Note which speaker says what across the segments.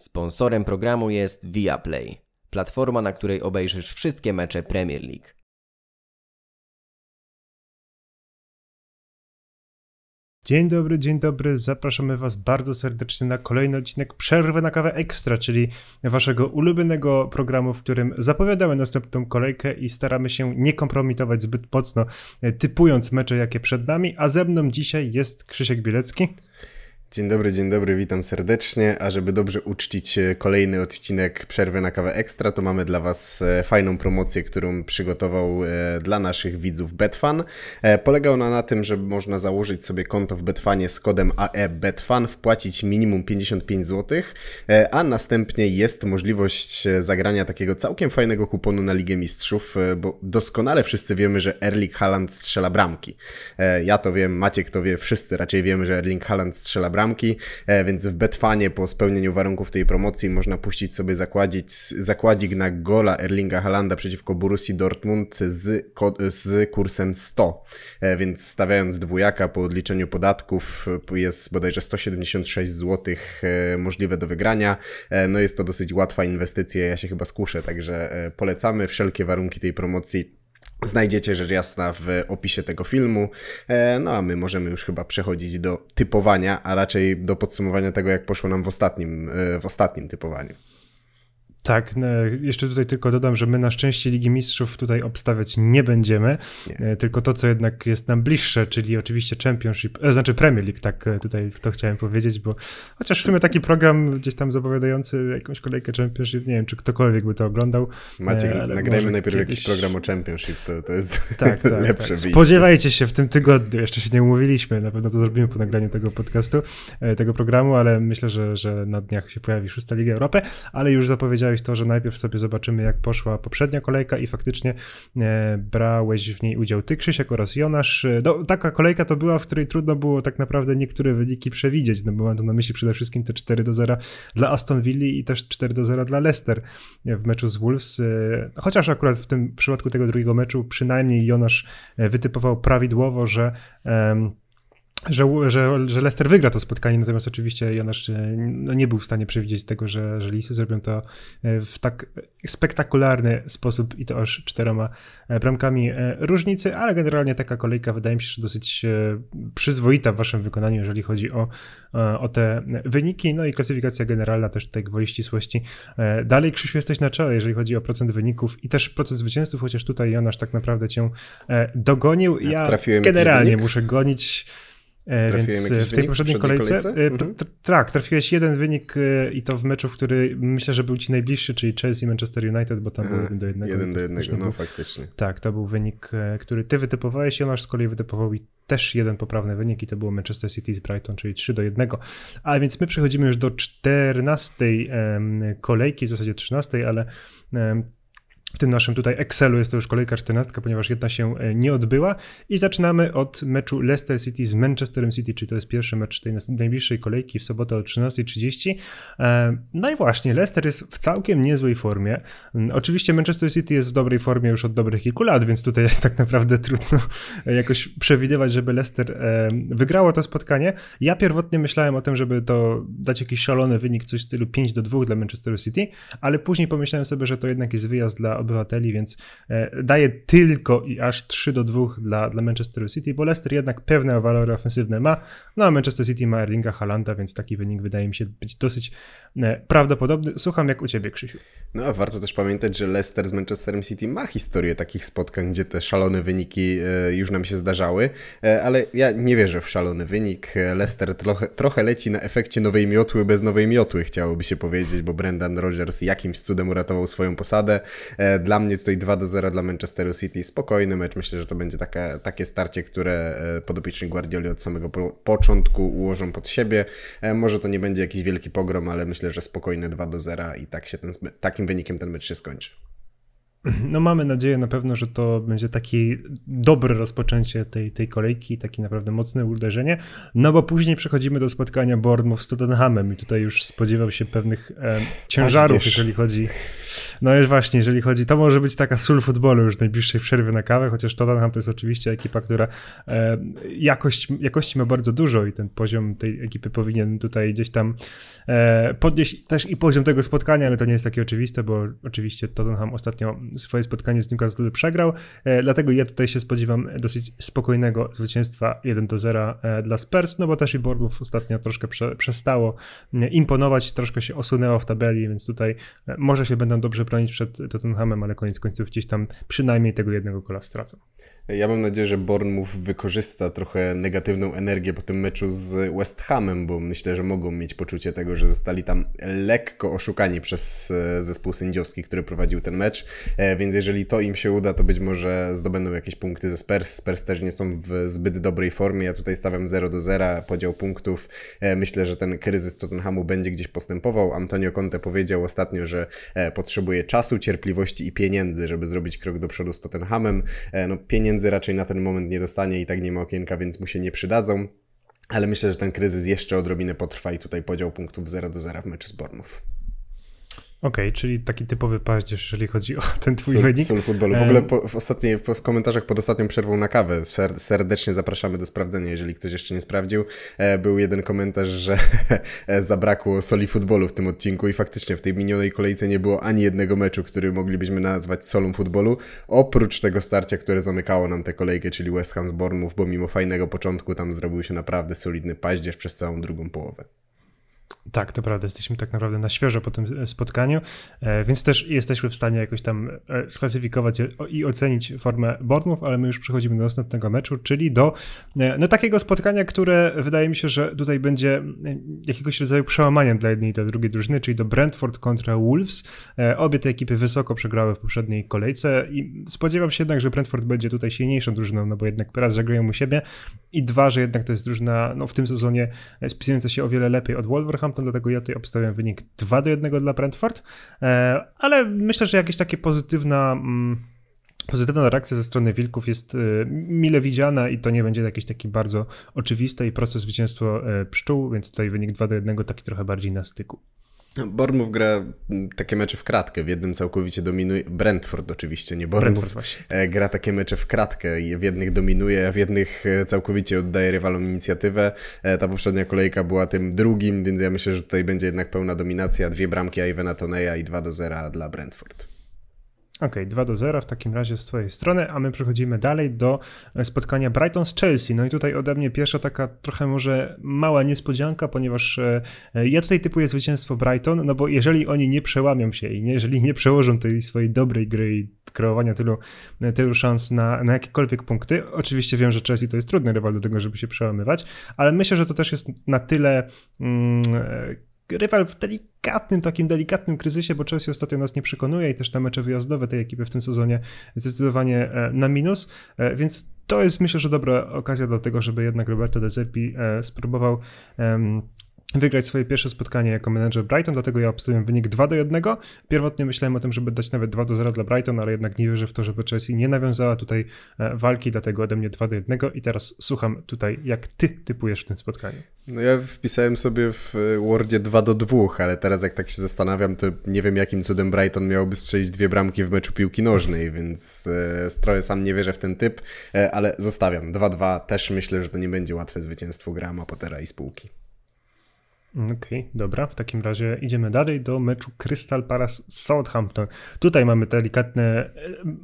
Speaker 1: Sponsorem programu jest Viaplay, platforma, na której obejrzysz wszystkie mecze Premier League. Dzień dobry, dzień dobry. Zapraszamy Was bardzo serdecznie na kolejny odcinek Przerwy na kawę ekstra, czyli Waszego ulubionego programu, w którym zapowiadamy następną kolejkę i staramy się nie kompromitować zbyt mocno, e, typując mecze, jakie przed nami. A ze mną dzisiaj jest Krzysiek Bielecki.
Speaker 2: Dzień dobry, dzień dobry, witam serdecznie. A żeby dobrze uczcić e, kolejny odcinek Przerwy na kawę ekstra, to mamy dla Was e, fajną promocję, którą przygotował e, dla naszych widzów Betfan. Polega ona na tym, że można założyć sobie konto w Betfanie z kodem AE Betfan, wpłacić minimum 55 zł, a następnie jest możliwość zagrania takiego całkiem fajnego kuponu na Ligę Mistrzów, bo doskonale wszyscy wiemy, że Erling Haaland strzela bramki. Ja to wiem, Maciek to wie, wszyscy raczej wiemy, że Erling Haaland strzela bramki bramki, e, więc w Betfanie po spełnieniu warunków tej promocji można puścić sobie zakładzić, zakładzik na gola Erlinga Halanda przeciwko Borussii Dortmund z, z kursem 100, e, więc stawiając dwójaka po odliczeniu podatków jest bodajże 176 zł e, możliwe do wygrania. No jest to dosyć łatwa inwestycja, ja się chyba skuszę, także polecamy wszelkie warunki tej promocji Znajdziecie rzecz jasna w opisie tego filmu. E, no a my możemy już chyba przechodzić do typowania, a raczej do podsumowania tego, jak poszło nam w ostatnim, e, w ostatnim typowaniu.
Speaker 1: Tak, e, jeszcze tutaj tylko dodam, że my na szczęście Ligi Mistrzów tutaj obstawiać nie będziemy, nie. E, tylko to, co jednak jest nam bliższe, czyli oczywiście Championship, e, znaczy Premier League, tak tutaj to chciałem powiedzieć, bo chociaż w sumie taki program gdzieś tam zapowiadający jakąś kolejkę Championship, nie wiem, czy ktokolwiek by to oglądał. Maciej, nagrajmy najpierw kiedyś... jakiś program
Speaker 2: o Championship, to, to jest tak, tak, lepsze tak. Spodziewajcie
Speaker 1: się w tym tygodniu, jeszcze się nie umówiliśmy, na pewno to zrobimy po nagraniu tego podcastu, tego programu, ale myślę, że, że na dniach się pojawi szósta Liga Europy, ale już zapowiedziałem powiedziałeś to, że najpierw sobie zobaczymy, jak poszła poprzednia kolejka i faktycznie e, brałeś w niej udział ty, Krzysiek oraz Jonasz. E, no, taka kolejka to była, w której trudno było tak naprawdę niektóre wyniki przewidzieć, no bo mam tu na myśli przede wszystkim te 4 do 0 dla Aston Villa i też 4 do 0 dla Leicester w meczu z Wolves. E, chociaż akurat w tym przypadku tego drugiego meczu przynajmniej Jonasz wytypował prawidłowo, że że, że, że Leicester wygra to spotkanie, natomiast oczywiście Jonasz e, no, nie był w stanie przewidzieć tego, że, że Lisy zrobią to e, w tak spektakularny sposób i to aż czteroma e, bramkami różnicy, ale generalnie taka kolejka wydaje mi się, że dosyć przyzwoita w waszym wykonaniu, jeżeli chodzi o, o te wyniki, no i klasyfikacja generalna też tutaj gwoli ścisłości. Dalej Krzysiu jesteś na czele, jeżeli chodzi o procent wyników i też procent zwycięzców, chociaż tutaj Jonasz tak naprawdę cię dogonił. Ja, ja generalnie muszę gonić E, więc e, w tej poprzedniej, kolejce. kolejce? E, mhm. Tak, trafiłeś jeden wynik i to w meczu, który myślę, że był ci najbliższy, czyli Chelsea Manchester United, bo tam mhm. no był 1 do 1. 1 do 1, no faktycznie. Tak, to był wynik, który ty wytypowałeś, Jonasz z kolei wytypował i też jeden poprawny wynik i to było Manchester City z Brighton, czyli 3 do 1. A więc my przechodzimy już do 14 kolejki, w zasadzie 13, ale w tym naszym tutaj Excelu jest to już kolejka 14, ponieważ jedna się e, nie odbyła. I zaczynamy od meczu Leicester City z Manchesterem City, czyli to jest pierwszy mecz tej najbliższej kolejki w sobotę o 13.30. E, no i właśnie, Leicester jest w całkiem niezłej formie. Mm, oczywiście Manchester City jest w dobrej formie już od dobrych kilku lat, więc tutaj tak naprawdę trudno e, jakoś przewidywać, żeby Leicester wygrało to spotkanie. Ja pierwotnie myślałem o tym, żeby to dać jakiś szalony wynik, coś w stylu 5 do 2 dla Manchesteru City, ale później pomyślałem sobie, że to jednak jest wyjazd dla obywateli, więc e, daje tylko i aż 3 do 2 dla, dla Manchesteru City, bo Leicester jednak pewne walory ofensywne ma, no a Manchester City ma Erlinga Halanda, więc taki wynik wydaje mi się być dosyć e, prawdopodobny. Słucham jak u Ciebie, Krzysiu.
Speaker 2: No a warto też pamiętać, że Leicester z Manchesterem City ma historię takich spotkań, gdzie te szalone wyniki e, już nam się zdarzały, ale ja nie wierzę w szalony wynik. Leicester trochę, trochę leci na efekcie nowej miotły bez nowej miotły, chciałoby się powiedzieć, bo Brendan Rodgers jakimś cudem uratował swoją posadę. Dla mnie tutaj 2 do 0 dla Manchesteru City. Spokojny mecz. Myślę, że to będzie taka, takie starcie, które e, podopieczni Guardioli od samego początku ułożą pod siebie. E, może to nie będzie jakiś wielki pogrom, ale myślę, że spokojne 2 do 0 i tak się ten, takim wynikiem ten mecz się skończy.
Speaker 1: No mamy nadzieję na pewno, że to będzie takie dobre rozpoczęcie tej, tej kolejki, takie naprawdę mocne uderzenie, no bo później przechodzimy do spotkania Bournemouth z Tottenhamem i tutaj już spodziewał się pewnych e, ciężarów, jeżeli chodzi, no już właśnie, jeżeli chodzi, to może być taka sól futbolu już najbliższej przerwie na kawę, chociaż Tottenham to jest oczywiście ekipa, która e, jakość, jakości ma bardzo dużo i ten poziom tej ekipy powinien tutaj gdzieś tam e, podnieść też i poziom tego spotkania, ale to nie jest takie oczywiste, bo oczywiście Tottenham ostatnio swoje spotkanie z Newcastle przegrał, e, dlatego ja tutaj się spodziewam dosyć spokojnego zwycięstwa 1 do 0 e, dla Spurs, no bo też i Borgów ostatnio troszkę prze, przestało e, imponować, troszkę się osunęło w tabeli, więc tutaj może się będą dobrze bronić przed Tottenhamem, ale koniec końców gdzieś tam przynajmniej tego jednego kola stracą.
Speaker 2: Ja mam nadzieję, że Bournemouth wykorzysta trochę negatywną energię po tym meczu z West Hamem, bo myślę, że mogą mieć poczucie tego, że zostali tam lekko oszukani przez e, zespół sędziowski, który prowadził ten mecz, e, więc jeżeli to im się uda, to być może zdobędą jakieś punkty ze Spurs. Spurs też nie są w zbyt dobrej formie, ja tutaj stawiam 0 do 0, podział punktów. E, myślę, że ten kryzys Tottenhamu będzie gdzieś postępował. Antonio Conte powiedział ostatnio, że potrzebuje czasu, cierpliwości i pieniędzy, żeby zrobić krok do przodu z Tottenhamem. No pieniędzy pieniędzy raczej na ten moment nie dostanie i tak nie ma okienka, więc mu się nie przydadzą. Ale myślę, że ten kryzys jeszcze odrobinę potrwa i tutaj podział punktów 0 do 0 w meczu z Bormów.
Speaker 1: Okej, okay, czyli taki typowy paździerz, jeżeli chodzi o ten twój Sol, wynik. futbolu. W ogóle po,
Speaker 2: w, ostatniej, po, w komentarzach pod ostatnią przerwą na kawę ser, serdecznie zapraszamy do sprawdzenia, jeżeli ktoś jeszcze nie sprawdził. E, był jeden komentarz, że e, zabrakło soli futbolu w tym odcinku i faktycznie w tej minionej kolejce nie było ani jednego meczu, który moglibyśmy nazwać solą futbolu, oprócz tego starcia, które zamykało nam tę kolejkę, czyli West Ham z Bournemouth, bo mimo fajnego początku tam zrobił się naprawdę solidny paździerz przez całą drugą połowę.
Speaker 1: Tak, to prawda, jesteśmy tak naprawdę na świeżo po tym e, spotkaniu, e, więc też jesteśmy w stanie jakoś tam e, sklasyfikować i ocenić formę Bornów, ale my już przechodzimy do następnego meczu, czyli do no, takiego spotkania, które wydaje mi się, że tutaj będzie jakiegoś rodzaju przełamaniem dla jednej i dla drugiej drużyny, czyli do Brentford kontra Wolves. Obie te ekipy wysoko przegrały w poprzedniej kolejce i spodziewam się jednak, że Brentford będzie tutaj silniejszą drużyną, no bo jednak raz zagrają u siebie i dwa, że jednak to jest drużyna no, w tym sezonie spisująca się o wiele lepiej od Wolverhampton, Wolverhampton, dlatego ja tutaj obstawiam wynik 2 do 1 dla Brentford, e, ale myślę, że jakieś takie pozytywna... Mm, pozytywna reakcja ze strony Wilków jest e, mile widziana i to nie będzie jakieś takie bardzo oczywiste i proste zwycięstwo e, pszczół, więc tutaj wynik 2 do 1 taki trochę bardziej na styku.
Speaker 2: Bormów gra mm, takie mecze w kratkę, w jednym całkowicie dominuje, Brentford oczywiście, nie Bormów, e, gra takie mecze w kratkę i w jednych dominuje, a w jednych e, całkowicie oddaje rywalom inicjatywę. E, ta poprzednia kolejka była tym drugim, więc ja myślę, że tutaj będzie jednak pełna dominacja, dwie bramki Ivana Toneja i 2 do 0 dla Brentford.
Speaker 1: OK, 2 do 0 w takim razie z Twojej strony, a my przechodzimy dalej do e, spotkania Brighton z Chelsea. No i tutaj ode mnie pierwsza taka trochę może mała niespodzianka, ponieważ e, e, ja tutaj typuję zwycięstwo Brighton, no bo jeżeli oni nie przełamią się i jeżeli nie przełożą tej swojej dobrej gry i kreowania tylu, tylu szans na, na jakiekolwiek punkty, oczywiście wiem, że Chelsea to jest trudny rywal do tego, żeby się przełamywać, ale myślę, że to też jest na tyle. Mm, rywal w delikatnym, takim delikatnym kryzysie, bo Chelsea ostatnio nas nie przekonuje i też te mecze wyjazdowe tej ekipy w tym sezonie zdecydowanie e, na minus, e, więc to jest myślę, że dobra okazja do tego, żeby jednak Roberto De Zerbi e, spróbował wygrać swoje pierwsze spotkanie jako menedżer Brighton, dlatego ja obstawiam wynik 2 do 1. Pierwotnie myślałem o tym, żeby dać nawet 2 do 0 dla Brighton, ale jednak nie wierzę w to, żeby Chelsea nie nawiązała tutaj e, walki, dlatego ode mnie 2 do 1 i teraz słucham tutaj, jak ty typujesz w tym spotkaniu.
Speaker 2: No ja wpisałem sobie w e, Wordzie 2 do 2, ale teraz jak tak się zastanawiam, to nie wiem jakim cudem Brighton miałby strzelić dwie bramki w meczu piłki nożnej, więc e, trochę sam nie wierzę w ten typ, ale zostawiam. 2-2 też myślę, że to nie będzie łatwe zwycięstwo Grama Pottera i spółki.
Speaker 1: Okej, okay, dobra. W takim razie idziemy dalej do meczu Crystal Palace Southampton. Tutaj mamy delikatne, e,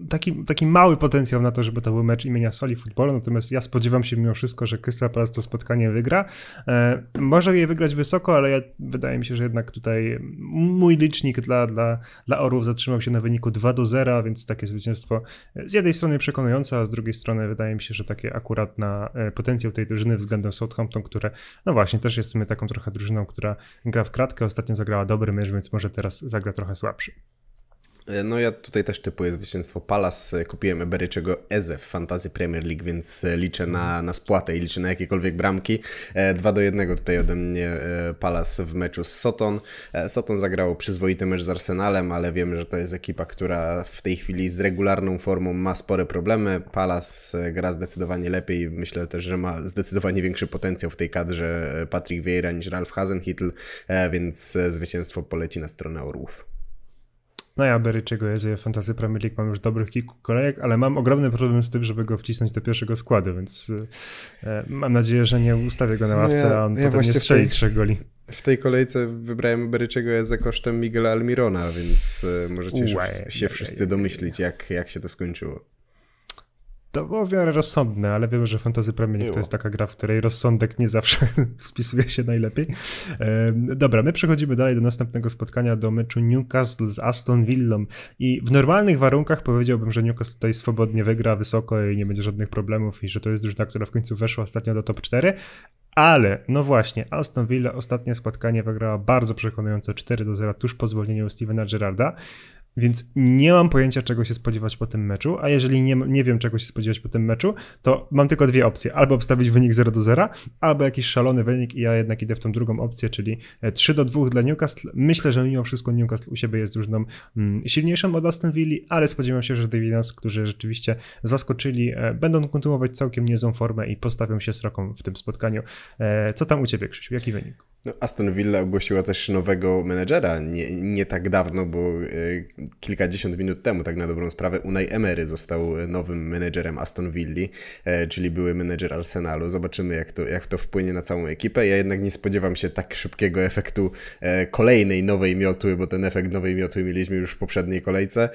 Speaker 1: taki, taki mały potencjał na to, żeby to był mecz imienia Soli Futbolu, natomiast ja spodziewam się mimo wszystko, że Crystal Palace to spotkanie wygra. E, może je wygrać wysoko, ale ja, wydaje mi się, że jednak tutaj mój licznik dla, dla, dla Orów zatrzymał się na wyniku 2 do 0, więc takie zwycięstwo z jednej strony przekonujące, a z drugiej strony wydaje mi się, że takie akurat na e, potencjał tej drużyny względem Southampton, które no właśnie też jest w sumie taką trochę drużyną która gra w kratkę, ostatnio zagrała dobry mecz, więc może teraz zagra trochę słabszy.
Speaker 2: E, no ja tutaj też typuję zwycięstwo Palace. E, kupiłem Eberyczego Eze w fantazji Premier League, więc e, liczę na, mhm. na spłatę i liczę na jakiekolwiek bramki. 2 do 1 tutaj ode mnie Palace w meczu z Soton. Soton zagrało przyzwoity mecz z Arsenalem, ale wiemy, że to jest ekipa, która w tej chwili z regularną formą ma spore problemy. Palace gra zdecydowanie lepiej. Myślę też, że ma zdecydowanie większy potencjał w tej kadrze Patrick Vieira niż Ralf Hasenhitl, więc zwycięstwo poleci na stronę Orłów.
Speaker 1: No ja Beryczyego Jezu, w Fantasy Premier League mam już dobrych kilku kolejek, ale mam ogromny problem z tym, żeby go wcisnąć do pierwszego składu, więc e, e mam nadzieję, że nie ustawię go na no ławce, no ja, a on ja potem nie strzeli tej, trzech goli.
Speaker 2: W tej kolejce wybrałem Beryczyego Jeza kosztem Miguela Almirona, więc e, możecie się wszyscy domyślić, jak, jak się to skończyło.
Speaker 1: To było w miarę rozsądne, ale wiem, że Fantazy Premier to jest taka gra, w której rozsądek nie zawsze spisuje się najlepiej. Dobra, my przechodzimy dalej do następnego spotkania, do meczu Newcastle z Aston Villą. I w normalnych warunkach powiedziałbym, że Newcastle tutaj swobodnie wygra wysoko i nie będzie żadnych problemów i że to jest drużyna, która w końcu weszła ostatnio do top 4, ale, no właśnie, Aston Villa ostatnie spotkanie wygrała bardzo przekonująco 4 do 0 tuż po zwolnieniu Stevena Gerrarda. Więc nie mam pojęcia, czego się spodziewać po tym meczu, a jeżeli nie, nie wiem, czego się spodziewać po tym meczu, to mam tylko dwie opcje. Albo obstawić wynik 0 do 0, albo jakiś szalony wynik i ja jednak idę w tą drugą opcję, czyli 3 e, do 2 dla Newcastle. Myślę, że mimo wszystko Newcastle u siebie jest drużyną mm, silniejszą od Aston Villa, ale spodziewam się, że Divinas, którzy rzeczywiście zaskoczyli, e, będą kontynuować całkiem niezłą formę i postawią się sroką w tym spotkaniu. E, co tam u Ciebie, Krzysiu? Jaki wynik?
Speaker 2: No, Aston Villa ogłosiła też nowego menedżera nie, nie tak dawno, bo y, kilkadziesiąt minut temu, tak na dobrą sprawę, Unai Emery został nowym menedżerem Aston Villa, y, czyli były menedżer Arsenalu. Zobaczymy, jak to, jak to wpłynie na całą ekipę. Ja jednak nie spodziewam się tak szybkiego efektu y, kolejnej nowej miotły, bo ten efekt nowej miotły mieliśmy już w poprzedniej kolejce.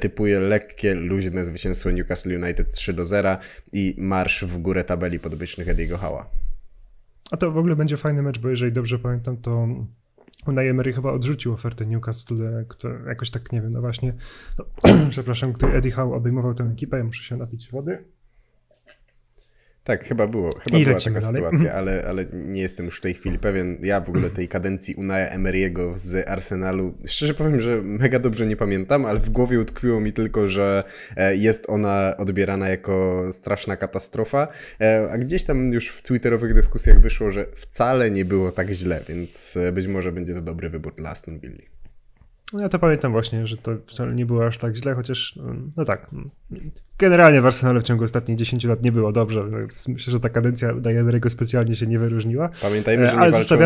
Speaker 2: typuję lekkie, luźne zwycięstwo Newcastle United 3 do 0 i marsz w górę tabeli podobiecznych Ediego Hała.
Speaker 1: A to w ogóle będzie fajny mecz, bo jeżeli dobrze pamiętam, to Unai Emery chyba odrzucił ofertę Newcastle, kto jakoś tak, nie wiem, no właśnie, no, przepraszam, gdy Eddie Howe obejmował tę ekipę, ja muszę się napić wody.
Speaker 2: Tak, chyba było. Chyba I była taka dalej. sytuacja, mhm. ale, ale nie jestem już w tej chwili pewien. Ja w ogóle tej kadencji Unaja Emery'ego z Arsenalu, szczerze powiem, że mega dobrze nie pamiętam, ale w głowie utkwiło mi tylko, że e, jest ona odbierana jako straszna katastrofa, e, a gdzieś tam już w twitterowych dyskusjach wyszło, że wcale nie było tak źle, więc e, być może będzie to dobry wybór dla Aston Villa.
Speaker 1: No ja to pamiętam właśnie, że to wcale nie było aż tak źle, chociaż mm, no tak. Mm, generalnie w Arsenale w ciągu ostatnich 10 lat nie było dobrze, więc myślę, że ta kadencja Dajemerego specjalnie się nie wyróżniła. Pamiętajmy, e, że nie Ale walczą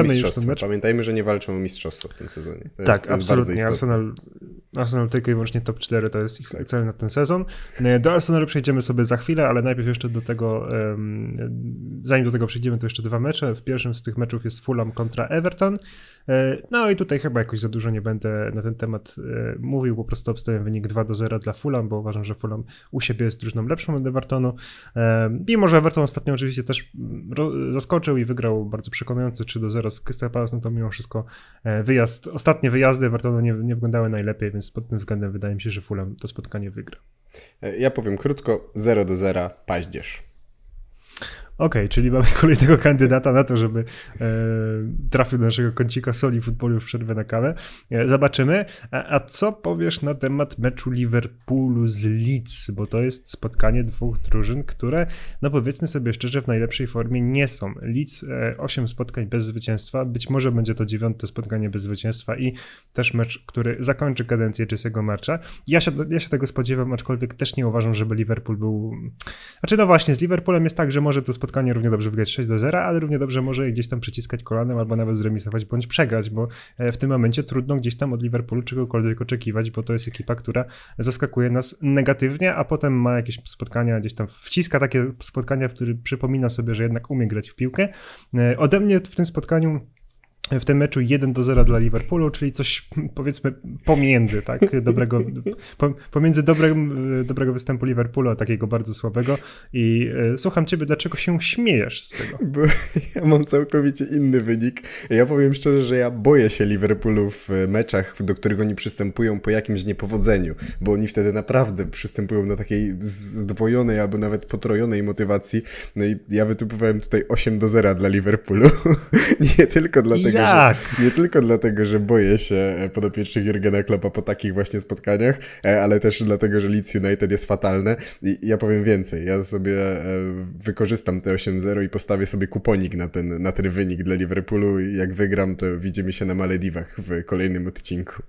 Speaker 2: Pamiętajmy, że nie walczą o mistrzostwo w tym sezonie. To tak, jest, absolutnie. Jest Arsenal,
Speaker 1: Arsenal tylko i wyłącznie top 4 to jest ich cel na ten sezon. E, do Arsenalu przejdziemy sobie za chwilę, ale najpierw jeszcze do tego, zanim do tego przejdziemy, to jeszcze dwa mecze. W pierwszym z tych meczów jest Fulham kontra Everton. E, no i tutaj chyba jakoś za dużo nie będę na ten temat e, mówił, po prostu obstawiam wynik 2 do 0 dla Fulham, bo uważam, że Fulham u siebie jest drużyną lepszą od Evertonu. E, mimo, że Everton ostatnio oczywiście też mm, zaskoczył i wygrał bardzo przekonujący 3 do 0 z Crystal Palace, no to mimo wszystko e, wyjazd, ostatnie wyjazdy Evertonu nie, nie wyglądały najlepiej, więc pod tym względem wydaje mi się, że Fulham to spotkanie wygra.
Speaker 2: Ja powiem krótko, 0 do 0 paździerz.
Speaker 1: Okej, okay, czyli mamy kolejnego kandydata na to, żeby e, trafił do naszego kącika soli futbolu w przerwę na kawę. E, zobaczymy. A, a, co powiesz na temat meczu Liverpoolu z Leeds? Bo to jest spotkanie dwóch drużyn, które, no powiedzmy sobie szczerze, w najlepszej formie nie są. Leeds e, 8 spotkań bez zwycięstwa, być może będzie to dziewiąte spotkanie bez zwycięstwa i też mecz, który zakończy kadencję Jesse'ego Marcha. Ja się, ja się tego spodziewam, aczkolwiek też nie uważam, żeby Liverpool był... Znaczy no właśnie, z Liverpoolem jest tak, że może to spotkanie spotkanie, równie dobrze wygrać 6 do 0, ale równie dobrze może gdzieś tam przyciskać kolanem albo nawet zremisować bądź przegrać, bo e, w tym momencie trudno gdzieś tam od Liverpoolu czegokolwiek oczekiwać, bo to jest ekipa, która zaskakuje nas negatywnie, a potem ma jakieś spotkania, gdzieś tam wciska takie spotkania, w których przypomina sobie, że jednak umie grać w piłkę. E, ode mnie w tym spotkaniu w tym meczu 1 do 0 dla Liverpoolu, czyli coś powiedzmy pomiędzy, tak, dobrego, pomiędzy dobrym, e, dobrego występu Liverpoolu, a takiego bardzo słabego i e, słucham ciebie, dlaczego się śmiejesz z tego?
Speaker 2: Bo ja mam całkowicie inny wynik. Ja powiem szczerze, że ja boję się Liverpoolu w e, meczach, do których oni przystępują po jakimś niepowodzeniu, bo oni wtedy naprawdę przystępują na takiej zdwojonej albo nawet potrojonej motywacji. No i ja wytypowałem tutaj 8 do 0 dla Liverpoolu. Nie tylko dlatego, tak. że, nie tylko dlatego, że boję się podopiecznych Jurgena Kloppa po takich właśnie spotkaniach, e, ale też dlatego, że Leeds United jest fatalne. I ja powiem więcej, ja sobie e, wykorzystam te 8-0 i postawię sobie kuponik na ten, na ten wynik dla Liverpoolu. Jak wygram, to widzimy się na Malediwach w kolejnym odcinku.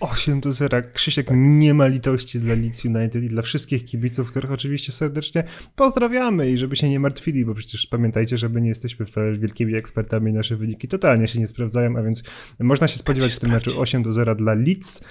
Speaker 1: 8 do 0. Krzysiek nie ma litości dla Leeds United i dla wszystkich kibiców, których oczywiście serdecznie pozdrawiamy i żeby się nie martwili, bo przecież pamiętajcie, że my nie jesteśmy wcale wielkimi ekspertami, nasze wyniki totalnie się nie sprawdzają, a więc można się tak spodziewać się w tym sprawdzi. meczu 8 do 0 dla Leeds.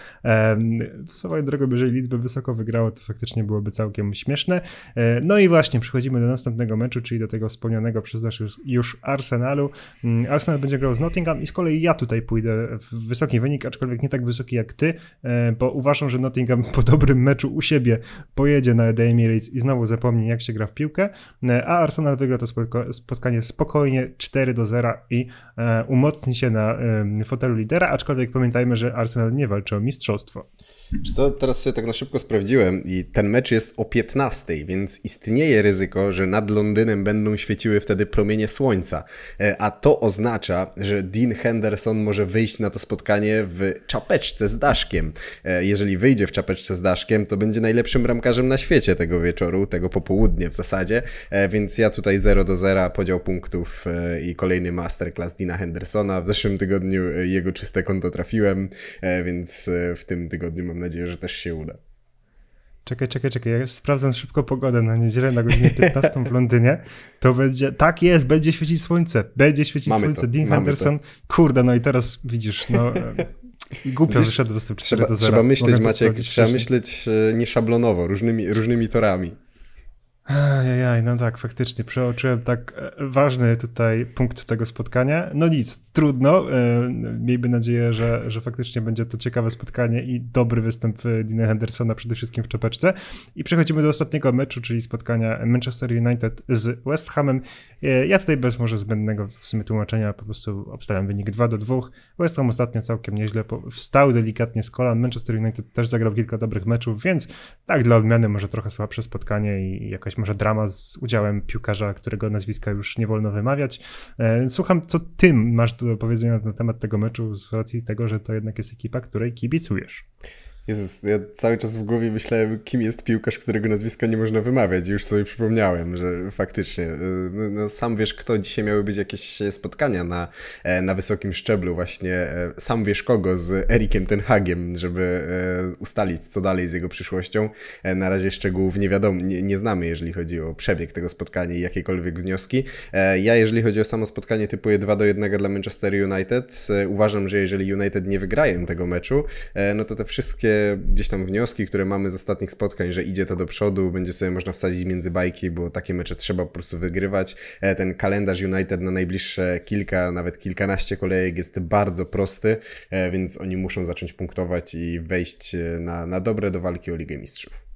Speaker 1: W swoją drogą, jeżeli Leeds by wysoko wygrało, to faktycznie byłoby całkiem śmieszne. E, no i właśnie, przechodzimy do następnego meczu, czyli do tego wspomnianego przez nas już, już Arsenalu. Mm, Arsenal będzie grał z Nottingham i z kolei ja tutaj pójdę w wysoki wynik, aczkolwiek nie tak wysoki jak ty, e, bo uważam, że Nottingham po dobrym meczu u siebie pojedzie na The Emirates i znowu zapomni, jak się gra w piłkę, e, a Arsenal wygra to spotkanie spokojnie 4 do 0 i e, umocni się na fotelu lidera, aczkolwiek pamiętajmy, że Arsenal nie walczy o mistrzostwo.
Speaker 2: Co, teraz sobie tak na szybko sprawdziłem i ten mecz jest o 15, więc istnieje ryzyko, że nad Londynem będą świeciły wtedy promienie słońca, e, a to oznacza, że Dean Henderson może wyjść na to spotkanie w czapeczce z Daszkiem. E, jeżeli wyjdzie w czapeczce z Daszkiem, to będzie najlepszym bramkarzem na świecie tego wieczoru, tego popołudnia w zasadzie, e, więc ja tutaj 0 do 0 podział punktów i kolejny masterclass Dina Hendersona. W zeszłym tygodniu jego czyste konto trafiłem, więc w tym tygodniu mam Mam nadzieję, że też się uda.
Speaker 1: Czekaj, czekaj, czekaj. Ja sprawdzam szybko pogodę na niedzielę na godzinę 15 w Londynie. To będzie. Tak jest, będzie świecić słońce. Będzie świecić mamy słońce. To, Dean Henderson. To. Kurde, no i teraz widzisz, no. E, głupio Gdzieś wyszedł z tym 4 trzeba, do 0. Trzeba myśleć, Mogę Maciek, trzeba
Speaker 2: myśleć e, nieszablonowo, różnymi, różnymi torami.
Speaker 1: Jaj, no tak, faktycznie przeoczyłem tak e, ważny tutaj punkt tego spotkania. No nic, trudno. E, miejmy nadzieję, że, że faktycznie będzie to ciekawe spotkanie i dobry występ Dina Hendersona przede wszystkim w czepeczce. I przechodzimy do ostatniego meczu, czyli spotkania Manchester United z West Hamem. E, ja tutaj bez może zbędnego w sumie tłumaczenia po prostu obstawiam wynik 2 do 2. West Ham ostatnio całkiem nieźle wstał delikatnie z kolan. Manchester United też zagrał kilka dobrych meczów, więc tak dla odmiany może trochę słabsze spotkanie i jakaś może drama z udziałem piłkarza, którego nazwiska już nie wolno wymawiać. E, słucham, co ty masz do powiedzenia na temat tego meczu z racji tego, że to jednak jest ekipa, której kibicujesz.
Speaker 2: Jezus, ja cały czas w głowie myślałem, kim jest piłkarz, którego nazwiska nie można wymawiać. Już sobie przypomniałem, że faktycznie, y, no, no, sam wiesz kto, dzisiaj miały być jakieś spotkania na, e, na wysokim szczeblu właśnie, e, sam wiesz kogo z Erikiem Tenhagiem, żeby e, ustalić co dalej z jego przyszłością. Na razie szczegółów nie wiadomo, nie, nie znamy, jeżeli chodzi o przebieg tego spotkania i jakiekolwiek wnioski. Ja, jeżeli chodzi o samo spotkanie, typuję 2 do 1 dla Manchester United. Uważam, że jeżeli United nie wygrają tego meczu, no to te wszystkie wszystkie gdzieś tam wnioski, które mamy z ostatnich spotkań, że idzie to do przodu, będzie sobie można wsadzić między bajki, bo takie mecze trzeba po prostu wygrywać. E, ten kalendarz United na najbliższe kilka, nawet kilkanaście kolejek jest bardzo prosty, e, więc oni muszą zacząć punktować i wejść e, na, na dobre do walki o Ligę Mistrzów.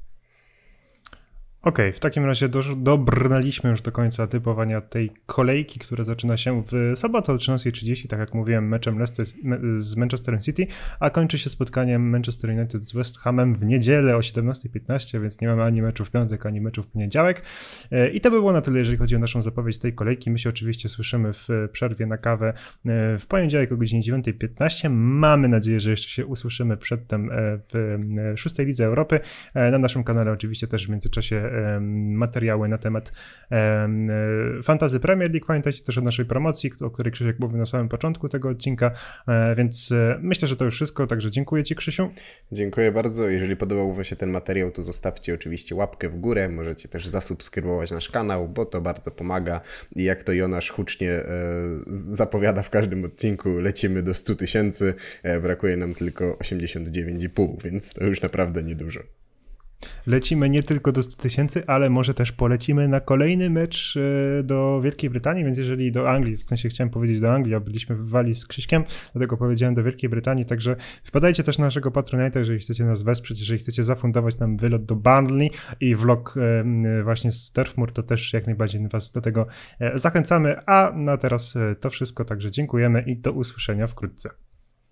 Speaker 1: Okej, okay, w takim razie do, dobrnęliśmy już do końca typowania tej kolejki, która zaczyna się w sobotę o 13.30, tak jak mówiłem, meczem Leicester z Manchesterem City, a kończy się spotkaniem Manchester United z West Hamem w niedzielę o 17.15, więc nie mamy ani meczu w piątek, ani meczu w poniedziałek. E, I to by było na tyle, jeżeli chodzi o naszą zapowiedź tej kolejki. My się oczywiście słyszymy w przerwie na kawę e, w poniedziałek o godzinie 9.15. Mamy nadzieję, że jeszcze się usłyszymy przedtem e, w szóstej Lidze Europy. Na naszym kanale oczywiście też w międzyczasie materiały na temat e, Fantazy Premier League. Pamiętajcie też o naszej promocji, o której Krzysiek mówił na samym początku tego odcinka, e, więc e, myślę, że to już wszystko,
Speaker 2: także dziękuję Ci Krzysiu. Dziękuję bardzo. Jeżeli podobał Wam się ten materiał, to zostawcie oczywiście łapkę w górę, możecie też zasubskrybować nasz kanał, bo to bardzo pomaga i jak to Jonasz hucznie zapowiada w każdym odcinku, lecimy do 100 tysięcy, brakuje nam tylko 89,5, więc to już naprawdę niedużo.
Speaker 1: Lecimy nie tylko do 100 tysięcy, ale może też polecimy na kolejny mecz e, do Wielkiej Brytanii, więc jeżeli do Anglii, w sensie chciałem powiedzieć do Anglii, a byliśmy w Walii z Krzyśkiem, dlatego powiedziałem do Wielkiej Brytanii, także wpadajcie też na naszego Patronite'a, jeżeli chcecie nas wesprzeć, jeżeli chcecie zafundować nam wylot do Burnley i vlog e, właśnie z Turfmur, to też jak najbardziej was do tego e, zachęcamy, a na teraz to wszystko, także dziękujemy i do usłyszenia wkrótce.